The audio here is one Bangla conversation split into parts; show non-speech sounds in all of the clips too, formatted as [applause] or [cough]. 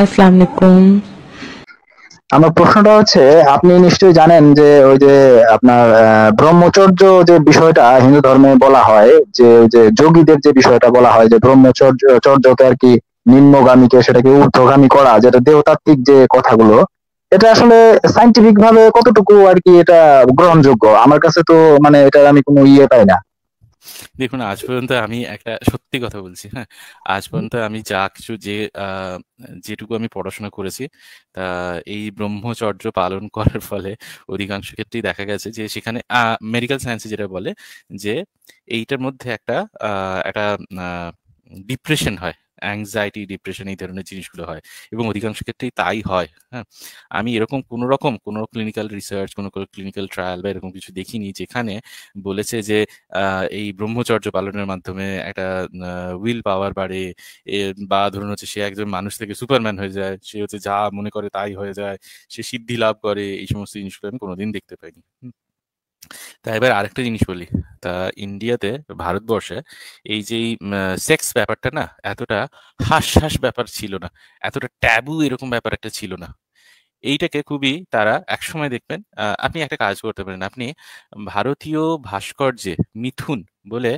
আসসালামু আলাইকুম আমার প্রশ্নটা হচ্ছে আপনি নিশ্চয়ই জানেন যে ওই যে আপনার ব্রহ্মচর্য যে বিষয়টা হিন্দু ধর্মে বলা হয় যে যে যোগীদের যে বিষয়টা বলা হয় যে ব্রহ্মচর্য চর্যতে আর কি নিম্নগামীকে সেটাকে ঊর্ধ্বগামী করা যেটা দেহতাত্ত্বিক যে কথাগুলো এটা আসলে সাইন্টিফিক ভাবে কতটুকু আর কি এটা গ্রহণযোগ্য আমার কাছে তো মানে এটার আমি কোনো ইয়ে পাই না দেখুন আজ পর্যন্ত আমি একটা সত্যি কথা বলছি হ্যাঁ আজ পর্যন্ত আমি যা কিছু যে যেটুকু আমি পড়াশোনা করেছি তা এই ব্রহ্মচর্য পালন [laughs] করার ফলে অধিকাংশ ক্ষেত্রেই দেখা গেছে যে সেখানে মেডিকেল সায়েন্সে যেটা বলে যে এইটার মধ্যে একটা একটা ডিপ্রেশন হয় অ্যাংজাইটি ডিপ্রেশন এই ধরনের জিনিসগুলো হয় এবং অধিকাংশ ক্ষেত্রেই তাই হয় হ্যাঁ আমি এরকম কোনো রকম কোনো ক্লিনিক্যাল রিসার্চ কোনো ক্লিনিক্যাল ট্রায়াল বা এরকম কিছু দেখিনি যেখানে বলেছে যে এই ব্রহ্মচর্য পালনের মাধ্যমে একটা উইল পাওয়ার বাড়ে বা ধরুন হচ্ছে সে একজন মানুষ থেকে সুপারম্যান হয়ে যায় সে হচ্ছে যা মনে করে তাই হয়ে যায় সে সিদ্ধি লাভ করে এই সমস্ত জিনিসগুলো আমি কোনোদিন দেখতে পাইনি তা এবার আরেকটা জিনিস বলি তা ইন্ডিয়াতে ভারতবর্ষে এই যে সেক্স ব্যাপারটা না এতটা হাস হাস ব্যাপার ছিল না এতটা ট্যাবু এরকম ব্যাপার একটা ছিল না এইটাকে খুবই তারা একসময় দেখবেন আপনি একটা কাজ করতে পারেন আপনি ভারতীয় ভাস্কর্যে মিথুন বলে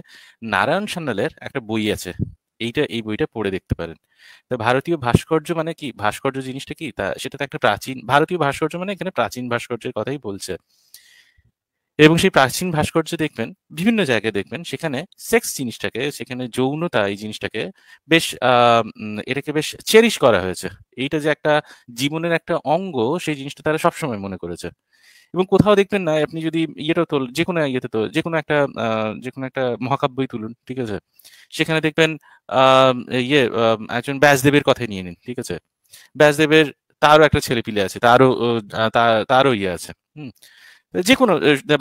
নারায়ণ সান্যালের একটা বই আছে এইটা এই বইটা পড়ে দেখতে পারেন তা ভারতীয় ভাস্কর্য মানে কি ভাস্কর্য জিনিসটা কি তা সেটা তো একটা প্রাচীন ভারতীয় ভাস্কর্য মানে এখানে প্রাচীন ভাস্কর্যের কথাই বলছে এবং সেই প্রাচীন ভাস্কর্য দেখবেন বিভিন্ন জায়গায় দেখবেন সেখানে সেক্স জিনিসটাকে সেখানে যৌনতা এই জিনিসটাকে বেশ এটাকে বেশ চেরিশ করা হয়েছে এইটা যে একটা জীবনের একটা অঙ্গ সেই জিনিসটা তারা সবসময় মনে করেছে এবং কোথাও দেখবেন না আপনি যদি ইয়েটা তোল যে কোনো ইয়েতে তো যে কোনো একটা যে কোনো একটা মহাকাব্যই তুলুন ঠিক আছে সেখানে দেখবেন ইয়ে একজন ব্যাসদেবের কথাই নিয়ে নিন ঠিক আছে ব্যাসদেবের তারও একটা ছেলে পিলে আছে তারও তারও ইয়ে আছে হুম যে কোনো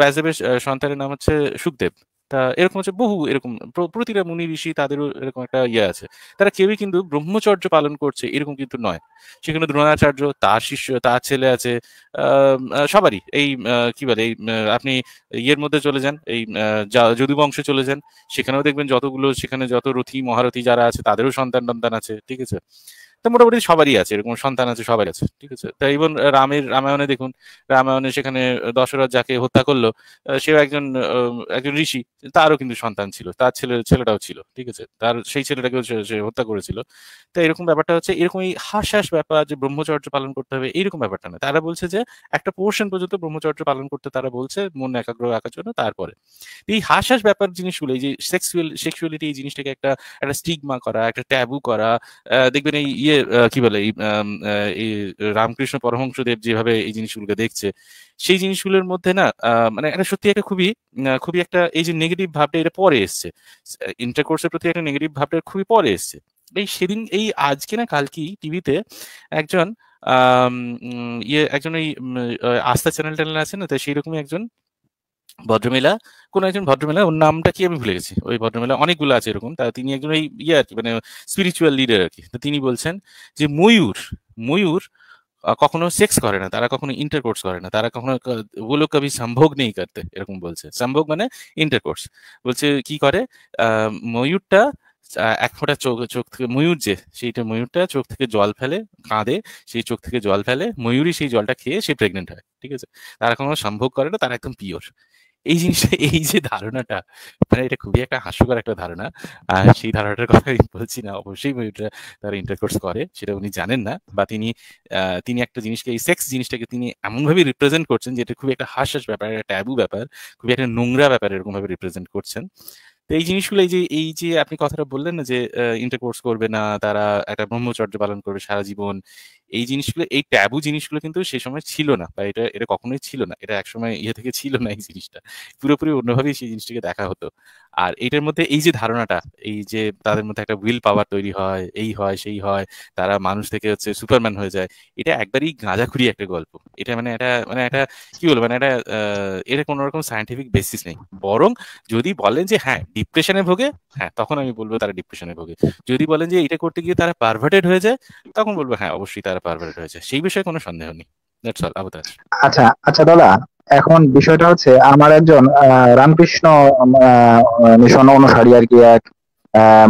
ব্যাসদেবের সন্তানের নাম হচ্ছে সুখদেব তা এরকম হচ্ছে বহু এরকম প্রতিটা মুনি ঋষি তাদেরও এরকম একটা ইয়ে আছে তারা কেউই কিন্তু ব্রহ্মচর্য পালন করছে এরকম কিন্তু নয় সেখানে দ্রোণাচার্য তার শিষ্য তার ছেলে আছে সবারই এই কি বলে এই আপনি ইয়ের মধ্যে চলে যান এই যদুবংশে চলে যান সেখানেও দেখবেন যতগুলো সেখানে যত রথি মহারথী যারা আছে তাদেরও সন্তান টন্তান আছে ঠিক আছে তো মোটামুটি সবারই আছে এরকম সন্তান আছে সবাই আছে ঠিক আছে তাই ইভন রামের রামায়ণে দেখুন রামায়ণে সেখানে দশরথ যাকে হত্যা করলো সেও একজন একজন ঋষি তারও কিন্তু সন্তান ছিল তার ছেলে ছেলেটাও ছিল ঠিক আছে তার সেই ছেলেটাকেও সে হত্যা করেছিল তো এরকম ব্যাপারটা হচ্ছে এরকম এই হাস ব্যাপার যে ব্রহ্মচর্য পালন করতে হবে এইরকম ব্যাপারটা না তারা বলছে যে একটা পোর্শন পর্যন্ত ব্রহ্মচর্য পালন করতে তারা বলছে মন একাগ্র রাখার জন্য তারপরে এই হাস ব্যাপার জিনিসগুলো এই যে সেক্সুয়াল সেক্সুয়ালিটি এই জিনিসটাকে একটা একটা স্টিগমা করা একটা ট্যাবু করা দেখবেন এই ইয়ে কি বলে রামকৃষ্ণ পরমহংসদেব যেভাবে এই জিনিসগুলোকে দেখছে সেই জিনিসগুলোর মধ্যে না মানে একটা সত্যি একটা খুবই খুবই একটা এই যে নেগেটিভ ভাবটা এটা পরে এসছে ইন্টারকোর্সের প্রতি একটা নেগেটিভ ভাবটা খুবই পরে এসছে এই সেদিন এই আজকে না কালকি টিভিতে একজন ইয়ে একজন ওই আস্থা চ্যানেল ট্যানেল আছে না তাই রকমই একজন ভদ্রমেলা কোন একজন ভদ্রমেলা ওর নামটা কি আমি ভুলে গেছি ওই ভদ্রমেলা অনেকগুলো আছে এরকম তা তিনি একজন ওই ইয়ে আর কি মানে স্পিরিচুয়াল লিডার আর কি তো তিনি বলছেন যে ময়ূর ময়ূর কখনো সেক্স করে না তারা কখনো ইন্টারকোর্স করে না তারা কখনো ওগুলো কবি সম্ভোগ নেই করতে এরকম বলছে সম্ভোগ মানে ইন্টারকোর্স বলছে কি করে ময়ূরটা এক ফোঁটা চোখ চোখ থেকে ময়ূর যে সেইটা ময়ূরটা চোখ থেকে জল ফেলে কাঁদে সেই চোখ থেকে জল ফেলে ময়ূরই সেই জলটা খেয়ে সে প্রেগনেন্ট হয় ঠিক আছে তারা কোনো সম্ভোগ করে না তারা একদম পিওর এই জিনিসটা এই যে ধারণাটা মানে এটা খুবই একটা হাস্যকর একটা ধারণা আর সেই ধারণাটার কথা আমি বলছি না অবশ্যই ময়ূরটা তারা ইন্টারকোর্স করে সেটা উনি জানেন না বা তিনি তিনি একটা জিনিসকে এই সেক্স জিনিসটাকে তিনি এমনভাবে রিপ্রেজেন্ট করছেন যে এটা খুবই একটা হাস্যাস ব্যাপার একটা ট্যাবু ব্যাপার খুবই একটা নোংরা ব্যাপার এরকম ভাবে রিপ্রেজেন্ট করছেন তো এই জিনিসগুলো এই যে এই যে আপনি কথাটা বললেন না যে ইন্টারকোর্স করবে না তারা একটা ব্রহ্মচর্য পালন করবে সারা জীবন এই জিনিসগুলো এই ট্যাবু জিনিসগুলো কিন্তু সে সময় ছিল না বা এটা এটা কখনোই ছিল না এটা একসময় ইয়ে থেকে ছিল না এই জিনিসটা পুরোপুরি অন্যভাবেই সেই জিনিসটাকে দেখা হতো আর এটার মধ্যে এই যে ধারণাটা এই যে তাদের মধ্যে একটা উইল পাওয়ার তৈরি হয় এই হয় সেই হয় তারা মানুষ থেকে হচ্ছে সুপারম্যান হয়ে যায় এটা একবারই গাঁজাখুরি একটা গল্প এটা মানে এটা মানে একটা কি বলবো মানে এটা এটা কোনো রকম সায়েন্টিফিক বেসিস নেই বরং যদি বলেন যে হ্যাঁ ডিপ্রেশনে ভোগে হ্যাঁ তখন আমি বলবো তারা ডিপ্রেশনে ভোগে যদি বলেন যে এটা করতে গিয়ে তারা পারভার্টেড হয়ে যায় তখন বলবো হ্যাঁ অবশ্যই তারা তারা পারভার্ট হয়েছে সেই বিষয়ে কোনো সন্দেহ নেই দ্যাটস অল আচ্ছা আচ্ছা দাদা এখন বিষয়টা হচ্ছে আমার একজন রামকৃষ্ণ মিশন অনুসারী আর কি এক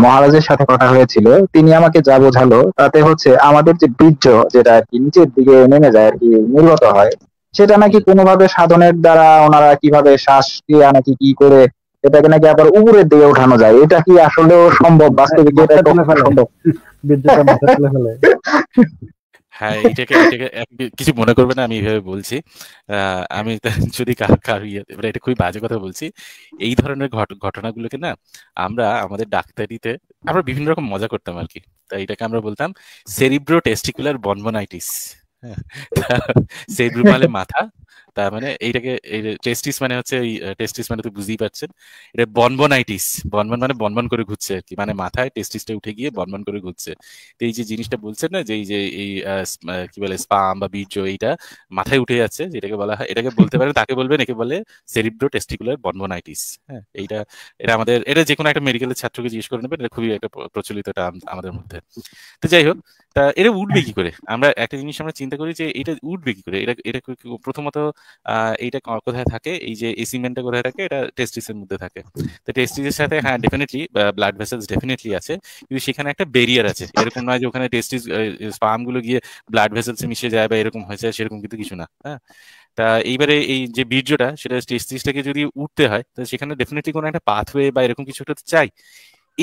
মহারাজের সাথে কথা হয়েছিল তিনি আমাকে যা বোঝালো তাতে হচ্ছে আমাদের যে বীর্য যেটা আর কি নিচের দিকে নেমে যায় আর কি নির্গত হয় সেটা নাকি কোনোভাবে সাধনের দ্বারা ওনারা কিভাবে শ্বাস ক্রিয়া নাকি কি করে এটাকে নাকি আবার উপরের দিকে উঠানো যায় এটা কি আসলেও সম্ভব বাস্তবিক সম্ভব [laughs] হ্যাঁ এটাকে কিছু মনে করবে না আমি এইভাবে বলছি আমি [laughs] যদি কারো ইয়ে, মানে এটা খুবই বাজে কথা বলছি এই ধরনের ঘটনাগুলোকে না আমরা আমাদের ডাক্তারিতে আমরা বিভিন্ন রকম মজা করতাম আর কি তাই এটাকে আমরা বলতাম সেরিব্রো টেস্টিকুলার বনবনাইটিস [laughs] সেট মানে মাথা তার মানে এইটাকে টেস্টিস মানে হচ্ছে এই টেস্টিস মানে তো বুঝতেই পারছেন এটা বনবনাইটিস বনবন মানে বনবন করে ঘুরছে আর কি মানে মাথায় টেস্টিসটা উঠে গিয়ে বনবন করে ঘুরছে তো এই যে জিনিসটা বলছেন না যে এই যে এই কি বলে স্পাম বা বীর্য এইটা মাথায় উঠে যাচ্ছে যেটাকে বলা হয় এটাকে বলতে পারে তাকে বলবেন একে বলে সেরিব্রো টেস্টিকুলার বনবনাইটিস হ্যাঁ এইটা এটা আমাদের এটা যে কোনো একটা মেডিকেলের ছাত্রকে জিজ্ঞেস করে নেবেন এটা খুবই একটা প্রচলিত আমাদের মধ্যে তো যাই হোক তা এটা উঠবে কি করে আমরা একটা জিনিস আমরা চিন্তা চিন্তা করি যে এটা উঠবে কি করে এটা এটা প্রথমত এইটা কোথায় থাকে এই যে এই সিমেন্টটা কোথায় থাকে এটা টেস্টিস এর মধ্যে থাকে তো টেস্টিসের সাথে হ্যাঁ ডেফিনেটলি ব্লাড ভেসেলস ডেফিনেটলি আছে কিন্তু সেখানে একটা ব্যারিয়ার আছে এরকম নয় যে ওখানে টেস্টিস স্পাম গুলো গিয়ে ব্লাড ভেসেলস মিশে যায় বা এরকম হয়েছে সেরকম কিন্তু কিছু না হ্যাঁ তা এইবারে এই যে বীর্যটা সেটা টেস্টিসটাকে যদি উঠতে হয় তো সেখানে ডেফিনেটলি কোনো একটা পাথওয়ে বা এরকম কিছু একটা চাই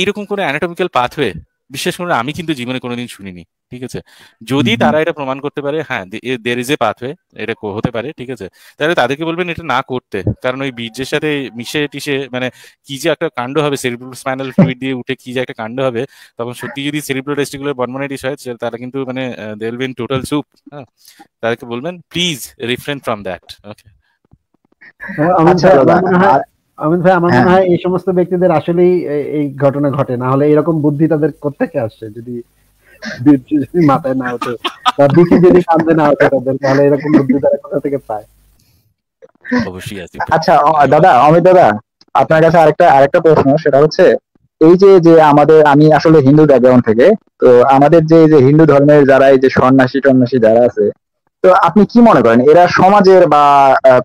এরকম কোনো অ্যানাটমিক্যাল পাথওয়ে বিশ্বাস করুন আমি কিন্তু জীবনে কোনোদিন শুনিনি ঠিক আছে যদি তারা এটা প্রমাণ করতে পারে হ্যাঁ দের ইজ এ পাথওয়ে এটা হতে পারে ঠিক আছে তাহলে তাদেরকে বলবেন এটা না করতে কারণ ওই বীর্যের সাথে মিশে টিশে মানে কি যে একটা কাণ্ড হবে সেরিব্রুল স্পাইনাল ফ্লুইড দিয়ে উঠে কি যে একটা কাণ্ড হবে তখন সত্যি যদি সেরিব্রুল টেস্টিকুলার বর্মনাইটিস হয় তারা কিন্তু মানে they will been total soup হ্যাঁ তাদেরকে বলবেন please refrain from that okay আচ্ছা অমিত ভাই আমার মনে হ্যাঁ। হয় এই সমস্ত ব্যক্তিদের আসলেই এই ঘটনা ঘটে না হলে এরকম বুদ্ধি তাদের কোথেকে আসছে যদি মাথায় না ওঠে বা বিকি যদি কান্দে না ওঠে তাদের তাহলে এরকম বুদ্ধি তারা কোথা থেকে পায় অবশ্যই আচ্ছা দাদা অমিত দাদা আপনার কাছে আরেকটা আরেকটা প্রশ্ন সেটা হচ্ছে এই যে যে আমাদের আমি আসলে হিন্দু ব্যাকগ্রাউন্ড থেকে তো আমাদের যে যে হিন্দু ধর্মের যারা এই যে সন্ন্যাসী টন্যাসী যারা আছে তো আপনি কি মনে করেন এরা সমাজের বা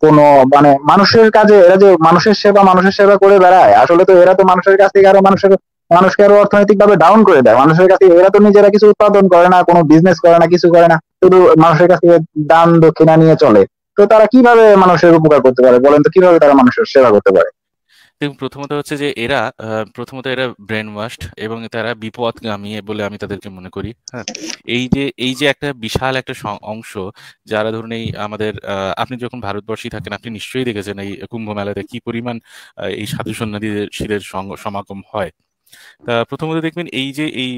কোনো মানে মানুষের কাজে এরা যে মানুষের সেবা মানুষের সেবা করে বেড়ায় আসলে তো এরা তো মানুষের কাছ থেকে আরো মানুষের মানুষকে আরো অর্থনৈতিক ভাবে ডাউন করে দেয় মানুষের কাছে এরা তো নিজেরা কিছু উৎপাদন করে না কোনো বিজনেস করে না কিছু করে না শুধু মানুষের কাছ থেকে দান দক্ষিণা নিয়ে চলে তো তারা কিভাবে মানুষের উপকার করতে পারে বলেন তো কিভাবে তারা মানুষের সেবা করতে পারে প্রথমত হচ্ছে যে এরা প্রথমত এরা ব্রেন ওয়াশড এবং তারা বিপদগামী বলে আমি তাদেরকে মনে করি হ্যাঁ এই যে এই যে একটা বিশাল একটা অংশ যারা ধরুন এই আমাদের আপনি যখন ভারতবর্ষেই থাকেন আপনি নিশ্চয়ই দেখেছেন এই কুম্ভ মেলাতে কি পরিমাণ এই সাধু শীতের সমাগম হয় তা প্রথমত দেখবেন এই যে এই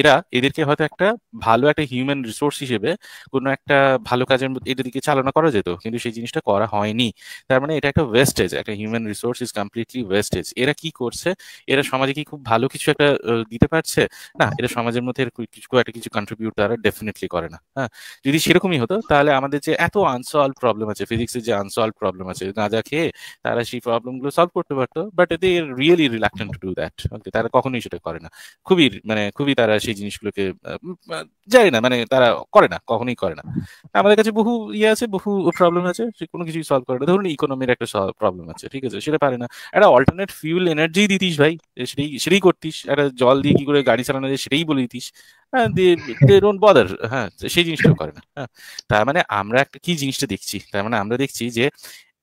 এরা এদেরকে হয়তো একটা ভালো একটা হিউম্যান রিসোর্স হিসেবে কোনো একটা ভালো কাজের এটার দিকে চালনা করা যেত কিন্তু সেই জিনিসটা করা হয়নি তার মানে এটা একটা ওয়েস্টেজ একটা human resource is completely wastage এরা কি করছে এরা সমাজে কি খুব ভালো কিছু একটা দিতে পারছে না এটা সমাজের মধ্যে কিছু একটা কিছু কন্ট্রিবিউট তারা ডেফিনেটলি করে না হ্যাঁ যদি সেরকমই হতো তাহলে আমাদের যে এত আনসলভ প্রবলেম আছে ফিজিক্সের যে আনসলভ প্রবলেম আছে গাঁজা খেয়ে তারা সেই প্রবলেমগুলো সলভ করতে পারতো বাট এদের really reluctant to do that okay তারা কখনোই সেটা করে না খুবই মানে খুবই তারা সেই জিনিসগুলোকে জানি না মানে তারা করে না কখনোই করে না আমাদের কাছে বহু ইয়ে আছে বহু প্রবলেম আছে কোনো কিছুই সলভ করে না ধরুন ইকোনমির একটা প্রবলেম আছে ঠিক আছে সেটা পারে না একটা অল্টারনেট ফিউল এনার্জি দিতিস ভাই সেটাই সেটাই করতিস একটা জল দিয়ে কি করে গাড়ি চালানো যায় সেটাই বলে দিতিস হ্যাঁ বদার হ্যাঁ সেই জিনিসটাও করে না হ্যাঁ তার মানে আমরা একটা কি জিনিসটা দেখছি তার মানে আমরা দেখছি যে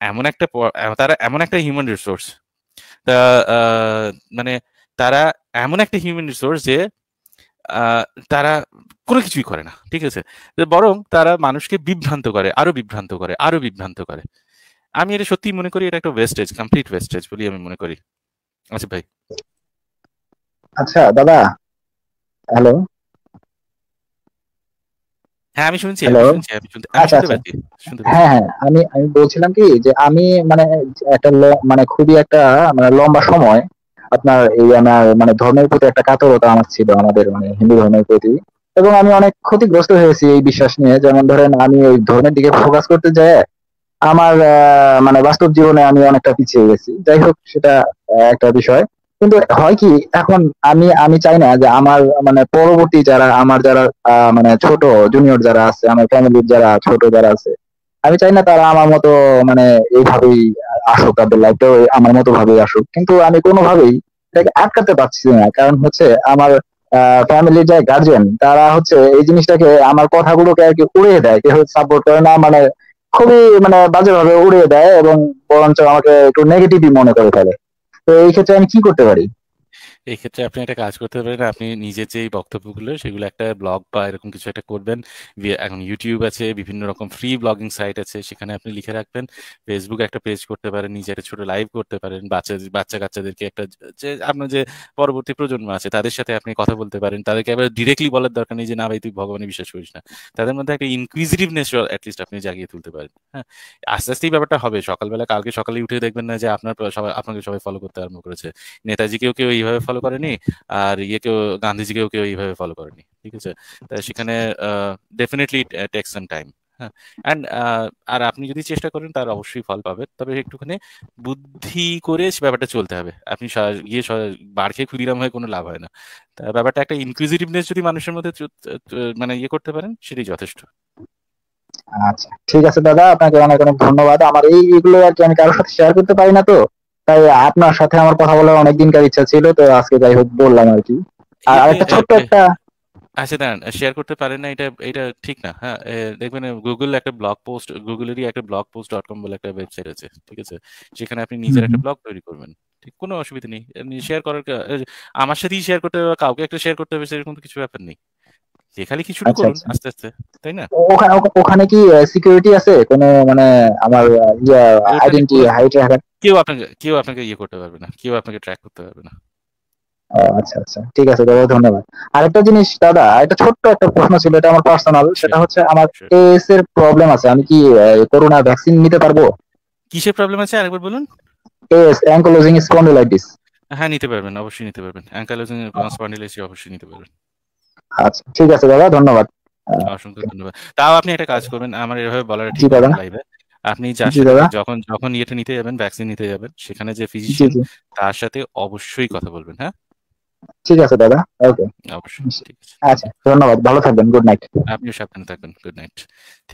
এমন একটা তারা এমন একটা হিউম্যান রিসোর্স তা মানে তারা এমন একটা হিউম্যান রিসোর্স যে তারা কোনো কিছুই করে না ঠিক আছে বরং তারা মানুষকে বিভ্রান্ত করে আরো বিভ্রান্ত করে আরো বিভ্রান্ত করে আমি এটা সত্যি মনে করি এটা একটা ওয়েস্টেজ কমপ্লিট ওয়েস্টেজ বলি আমি মনে করি আচ্ছা ভাই আচ্ছা দাদা হ্যালো হ্যাঁ আমি শুনছি হ্যাঁ হ্যাঁ আমি আমি বলছিলাম কি যে আমি মানে একটা মানে খুবই একটা মানে লম্বা সময় আপনার এই আমার মানে ধর্মের প্রতি একটা কাতরতা আমার ছিল আমাদের মানে হিন্দু ধর্মের প্রতি এবং আমি অনেক ক্ষতিগ্রস্ত হয়েছি এই বিশ্বাস নিয়ে যেমন ধরেন আমি ওই ধর্মের দিকে ফোকাস করতে যাই আমার মানে বাস্তব জীবনে আমি অনেকটা পিছিয়ে গেছি যাই হোক সেটা একটা বিষয় কিন্তু হয় কি এখন আমি আমি চাই না যে আমার মানে পরবর্তী যারা আমার যারা মানে ছোট জুনিয়র যারা আছে আমার ফ্যামিলির যারা ছোট যারা আছে আমি চাই না তারা আমার মতো মানে এইভাবেই আসুক তাদের লাইফটাও আমার মতো ভাবে আসুক কিন্তু আমি কোনোভাবেই এটাকে আটকাতে পারছি না কারণ হচ্ছে আমার ফ্যামিলির যে গার্জেন তারা হচ্ছে এই জিনিসটাকে আমার কথাগুলোকে আর কি উড়িয়ে দেয় কেউ সাপোর্ট করে না মানে খুবই মানে বাজে ভাবে উড়িয়ে দেয় এবং বরঞ্চ আমাকে একটু নেগেটিভই মনে করে ফেলে তো এই ক্ষেত্রে আমি কি করতে পারি এক্ষেত্রে আপনি একটা কাজ করতে পারেন আপনি নিজের যে বক্তব্যগুলো সেগুলো একটা ব্লগ বা এরকম কিছু একটা করবেন এখন ইউটিউব আছে বিভিন্ন রকম ফ্রি ব্লগিং সাইট আছে সেখানে আপনি লিখে রাখবেন ফেসবুক একটা পেজ করতে পারেন নিজে একটা ছোট লাইভ করতে পারেন বাচ্চা বাচ্চা কাচ্চাদেরকে একটা যে আপনার যে পরবর্তী প্রজন্ম আছে তাদের সাথে আপনি কথা বলতে পারেন তাদেরকে এবার ডিরেক্টলি বলার দরকার নেই যে না ভাই তুই ভগবানে বিশ্বাস করিস না তাদের মধ্যে একটা ইনকুইজিটিভনেস অ্যাটলিস্ট আপনি জাগিয়ে তুলতে পারেন হ্যাঁ আস্তে আস্তেই ব্যাপারটা হবে সকালবেলা কালকে সকালে উঠে দেখবেন না যে আপনার সবাই আপনাকে সবাই ফলো করতে আরম্ভ করেছে নেতাজিকেও কেউ এইভাবে ফলো ফলো করেনি আর ইয়ে কেউ গান্ধীজিকেও কেউ এইভাবে ফলো করেনি ঠিক আছে তাই আচ্ছা, সেখানে ডেফিনেটলি টেক্স অ্যান্ড টাইম হ্যাঁ অ্যান্ড আর আপনি যদি চেষ্টা করেন তার অবশ্যই ফল পাবে তবে একটুখানি বুদ্ধি করে সে ব্যাপারটা চলতে হবে আপনি গিয়ে বার খেয়ে ক্ষুদিরাম হয়ে কোনো লাভ হয় না তা ব্যাপারটা একটা ইনক্লুজিটিভনেস যদি মানুষের মধ্যে মানে ইয়ে করতে পারেন সেটাই যথেষ্ট আচ্ছা ঠিক আছে দাদা আপনাকে অনেক অনেক ধন্যবাদ আমার এই এগুলো আর কি আমি কারোর সাথে শেয়ার করতে পারি না তো তাই আপনার সাথে আমার কথা বলার অনেক দিনকার ইচ্ছা ছিল তো আজকে যাই হোক বললাম আর কি আর একটা ছোট্ট একটা আচ্ছা দাঁড়ান শেয়ার করতে পারেন না এটা এটা ঠিক না হ্যাঁ দেখবেন গুগল একটা ব্লগ পোস্ট গুগলেরই একটা ব্লগ পোস্ট ডট কম বলে একটা ওয়েবসাইট আছে ঠিক আছে সেখানে আপনি নিজের একটা ব্লগ তৈরি করবেন ঠিক কোনো অসুবিধা নেই শেয়ার করার আমার সাথেই শেয়ার করতে হবে কাউকে একটা শেয়ার করতে হবে সেরকম কিছু ব্যাপার নেই আচ্ছা, করুন আচ্ছা। আস্তে আস্তে তাই না ওখানে ওখানে কি সিকিউরিটি আছে কোনো মানে আমার আইডেন্টি ইয়ে, হাইট কেউ আপনাকে কেউ আপনাকে ইয়ে করতে পারবে না কেউ আপনাকে ট্র্যাক করতে পারবে না আচ্ছা আচ্ছা ঠিক আছে দাদা ধন্যবাদ আরেকটা জিনিস দাদা একটা ছোট্ট একটা প্রশ্ন ছিল এটা আমার পার্সোনাল সেটা হচ্ছে আমার এস এর প্রবলেম আছে আমি কি করোনা ভ্যাকসিন নিতে পারবো কিসের প্রবলেম আছে আরেকবার বলুন এস অ্যাঙ্কোলোজিং স্পন্ডিলাইটিস হ্যাঁ নিতে পারবেন অবশ্যই নিতে পারবেন অ্যাঙ্কোলোজিং স্পন্ডিলাইটিস অবশ্যই নিতে পারবেন আচ্ছা ঠিক আছে দাদা ধন্যবাদ অসংখ্য ধন্যবাদ তাও আপনি একটা কাজ করবেন আমার এভাবে বলার ঠিক দাদা আপনি যখন যখন ইয়েটা নিতে যাবেন ভ্যাকসিন নিতে যাবেন সেখানে যে ফিজিশিয়ান তার সাথে অবশ্যই কথা বলবেন হ্যাঁ ঠিক আছে দাদা ওকে অবশ্যই আচ্ছা ধন্যবাদ ভালো থাকবেন গুড নাইট আপনিও সাবধানে থাকবেন গুড নাইট